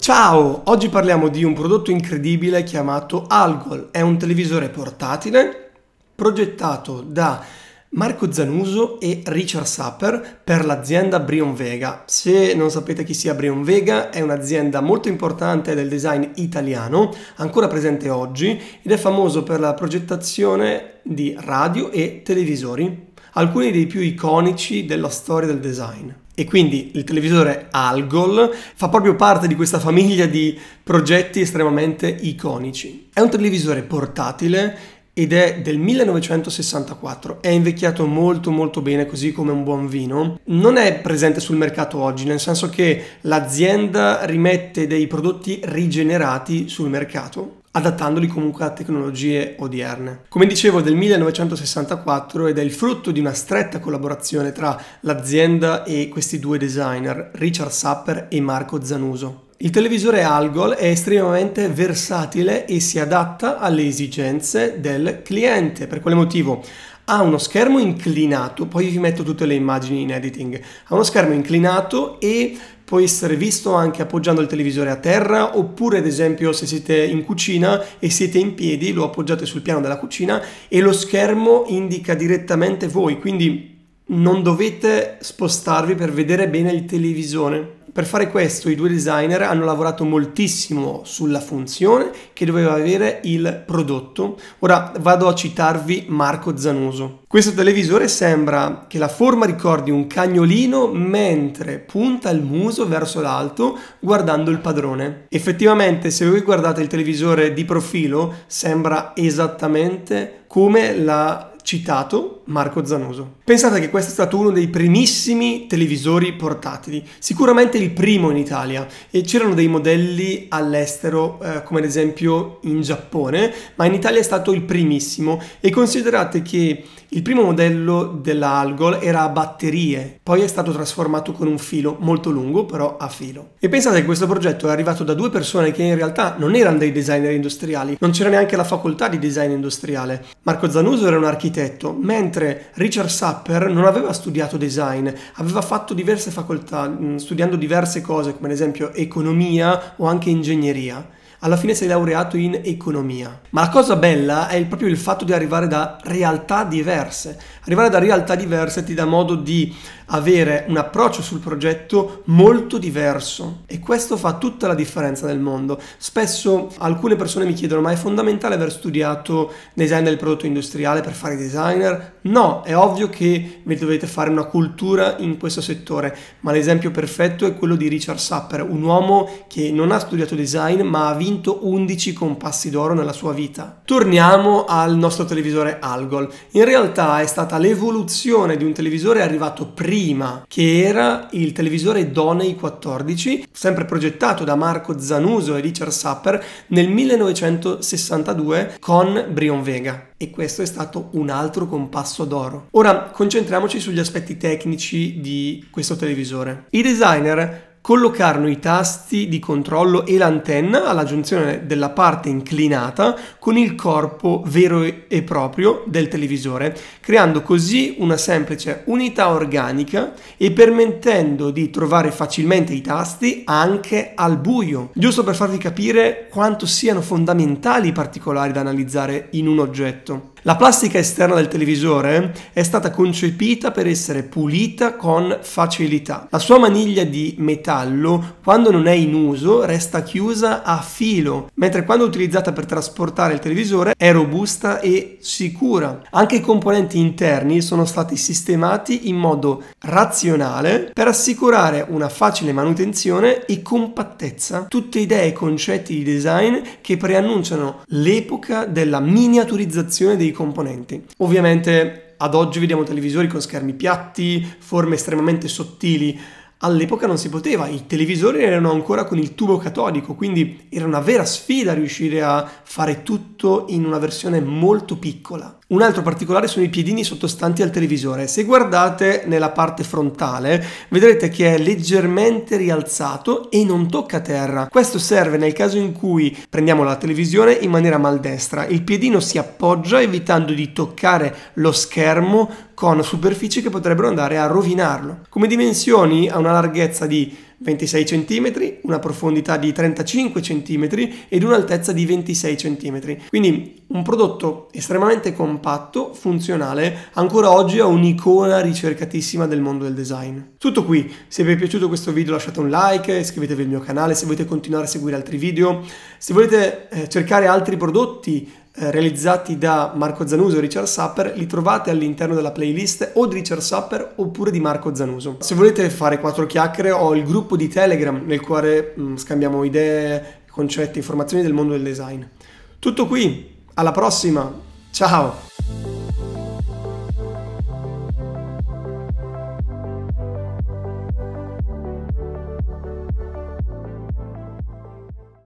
Ciao, oggi parliamo di un prodotto incredibile chiamato Algol. È un televisore portatile progettato da Marco Zanuso e Richard Sapper per l'azienda Brion Vega. Se non sapete chi sia Brion Vega, è un'azienda molto importante del design italiano, ancora presente oggi, ed è famoso per la progettazione di radio e televisori, alcuni dei più iconici della storia del design. E quindi il televisore Algol fa proprio parte di questa famiglia di progetti estremamente iconici. È un televisore portatile ed è del 1964, è invecchiato molto molto bene così come un buon vino, non è presente sul mercato oggi, nel senso che l'azienda rimette dei prodotti rigenerati sul mercato, adattandoli comunque a tecnologie odierne. Come dicevo, è del 1964 ed è il frutto di una stretta collaborazione tra l'azienda e questi due designer, Richard Sapper e Marco Zanuso. Il televisore Algol è estremamente versatile e si adatta alle esigenze del cliente. Per quale motivo? ha uno schermo inclinato, poi vi metto tutte le immagini in editing, ha uno schermo inclinato e può essere visto anche appoggiando il televisore a terra oppure ad esempio se siete in cucina e siete in piedi lo appoggiate sul piano della cucina e lo schermo indica direttamente voi, quindi non dovete spostarvi per vedere bene il televisore. Per fare questo i due designer hanno lavorato moltissimo sulla funzione che doveva avere il prodotto. Ora vado a citarvi Marco Zanuso. Questo televisore sembra che la forma ricordi un cagnolino mentre punta il muso verso l'alto guardando il padrone. Effettivamente se voi guardate il televisore di profilo sembra esattamente come l'ha citato Marco Zanuso. Pensate che questo è stato uno dei primissimi televisori portatili, sicuramente il primo in Italia e c'erano dei modelli all'estero eh, come ad esempio in Giappone, ma in Italia è stato il primissimo e considerate che il primo modello della Algol era a batterie, poi è stato trasformato con un filo molto lungo però a filo. E pensate che questo progetto è arrivato da due persone che in realtà non erano dei designer industriali, non c'era neanche la facoltà di design industriale. Marco Zanuso era un architetto, mentre mentre Richard Sapper non aveva studiato design, aveva fatto diverse facoltà, studiando diverse cose come ad esempio economia o anche ingegneria alla fine sei laureato in economia. Ma la cosa bella è proprio il fatto di arrivare da realtà diverse. Arrivare da realtà diverse ti dà modo di avere un approccio sul progetto molto diverso e questo fa tutta la differenza nel mondo. Spesso alcune persone mi chiedono ma è fondamentale aver studiato design del prodotto industriale per fare designer? No, è ovvio che dovete fare una cultura in questo settore, ma l'esempio perfetto è quello di Richard Sapper, un uomo che non ha studiato design ma ha vinto vinto 11 compassi d'oro nella sua vita. Torniamo al nostro televisore Algol. In realtà è stata l'evoluzione di un televisore arrivato prima, che era il televisore Donei 14, sempre progettato da Marco Zanuso e Richard Sapper nel 1962 con Brion Vega e questo è stato un altro compasso d'oro. Ora concentriamoci sugli aspetti tecnici di questo televisore. I designer collocarono i tasti di controllo e l'antenna alla giunzione della parte inclinata con il corpo vero e proprio del televisore, creando così una semplice unità organica e permettendo di trovare facilmente i tasti anche al buio, giusto per farvi capire quanto siano fondamentali i particolari da analizzare in un oggetto. La plastica esterna del televisore è stata concepita per essere pulita con facilità. La sua maniglia di metallo, quando non è in uso, resta chiusa a filo, mentre quando utilizzata per trasportare il televisore è robusta e sicura. Anche i componenti interni sono stati sistemati in modo razionale per assicurare una facile manutenzione e compattezza. Tutte idee e concetti di design che preannunciano l'epoca della miniaturizzazione dei dei componenti. Ovviamente ad oggi vediamo televisori con schermi piatti, forme estremamente sottili. All'epoca non si poteva, i televisori erano ancora con il tubo catodico, quindi era una vera sfida riuscire a fare tutto in una versione molto piccola. Un altro particolare sono i piedini sottostanti al televisore. Se guardate nella parte frontale vedrete che è leggermente rialzato e non tocca terra. Questo serve nel caso in cui prendiamo la televisione in maniera maldestra. Il piedino si appoggia evitando di toccare lo schermo con superfici che potrebbero andare a rovinarlo. Come dimensioni ha una larghezza di 26 cm, una profondità di 35 cm ed un'altezza di 26 cm. Quindi un prodotto estremamente compatto, funzionale, ancora oggi è un'icona ricercatissima del mondo del design. Tutto qui, se vi è piaciuto questo video lasciate un like, iscrivetevi al mio canale se volete continuare a seguire altri video, se volete eh, cercare altri prodotti eh, realizzati da Marco Zanuso e Richard Sapper li trovate all'interno della playlist o di Richard Sapper oppure di Marco Zanuso. Se volete fare quattro chiacchiere ho il gruppo di Telegram nel quale mh, mm, scambiamo idee, concetti, informazioni del mondo del design. Tutto qui, alla prossima, ciao!